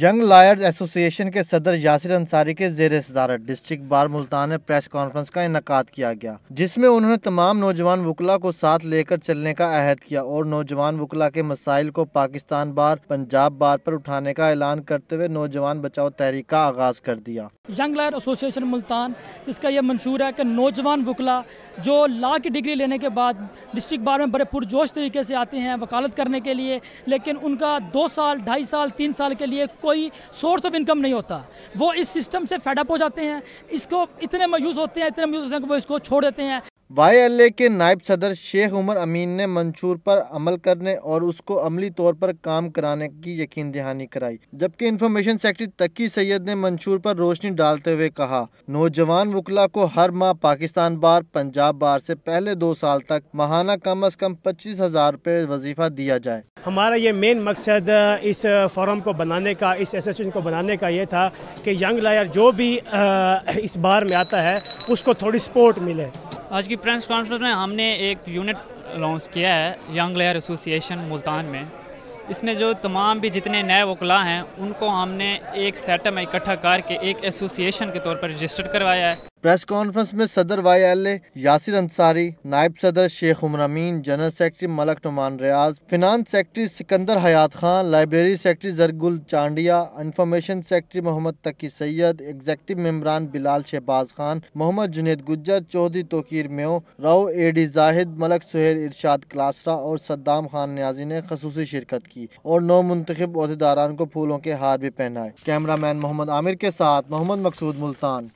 young lawyers ایسوسی ایشن کے صدر یاسر انصاری کے زیر صدارت بار ملتان پریس کانفرنس کا انعقاد کیا گیا جس میں انہوں نے تمام نوجوان وکلا کو ساتھ لے کر چلنے کا عہد کیا اور نوجوان وکلا کے مسائل کو پاکستان بار پنجاب بار پر اٹھانے کا اعلان کرتے ہوئے نوجوان بچاؤ تحریک کا آغاز کر دیا ینگ ایسوسییشن ملتان اس کا یہ منشور ہے کہ نوجوان وکلا جو لا کی ڈگری لینے کے بعد ڈسٹرکٹ بار میں بڑے پرجوش طریقے سے آتے ہیں وکالت کرنے کے لیے لیکن ان کا دو سال ڈھائی سال تین سال کے لیے کوئی سورس آف انکم نہیں ہوتا وہ اس سسٹم سے فیڈ اپ ہو جاتے ہیں اس کو اتنے میوس ہوتے ہیں اتنے میوز ہوتے ہیں کہ وہ اس کو چھوڑ دیتے ہیں ایل اللہ کے نائب صدر شیخ عمر امین نے منشور پر عمل کرنے اور اس کو عملی طور پر کام کرانے کی یقین دہانی کرائی جبکہ انفارمیشن سیکٹری تکی سید نے منشور پر روشنی ڈالتے ہوئے کہا نوجوان وکلا کو ہر ماہ پاکستان بار پنجاب بار سے پہلے دو سال تک ماہانہ کم از کم پچیس ہزار روپے وظیفہ دیا جائے ہمارا یہ مین مقصد اس فورم کو بنانے کا اس ایسوسیشن کو بنانے کا یہ تھا کہ ینگ لائر جو بھی اس بار میں آتا ہے اس کو تھوڑی سپورٹ ملے آج کی پرنس کانفرنس میں ہم نے ایک یونٹ لانچ کیا ہے ینگ لیئر ایسوسیشن ملتان میں اس میں جو تمام بھی جتنے نئے وکلاء ہیں ان کو ہم نے ایک سیٹ اکٹھا کر کے ایک ایسوسیشن کے طور پر رجسٹر کروایا ہے پریس کانفرنس میں صدر Y L A Yasir Ansari نائب صدر Sheikh general secretary Malik Noman Riaz finance secretary Sikandar Hayat Khan library secretary Zargul Chandia information secretary Muhammad Taqi Syed executive ممبران بلال شہباز خان محمد جنید گجر چودھری توکیر میو راؤ اے ڈی زاہد ملک سہیل ارشاد کلاسرا اور صدام خان نیازی نے خصوصی شرکت کی اور نو منتخب عہدیداران کو پھولوں کے ہار بھی پہنائے کیمرہ مین محمد عامر کے ساتھ محمد مقصود ملتان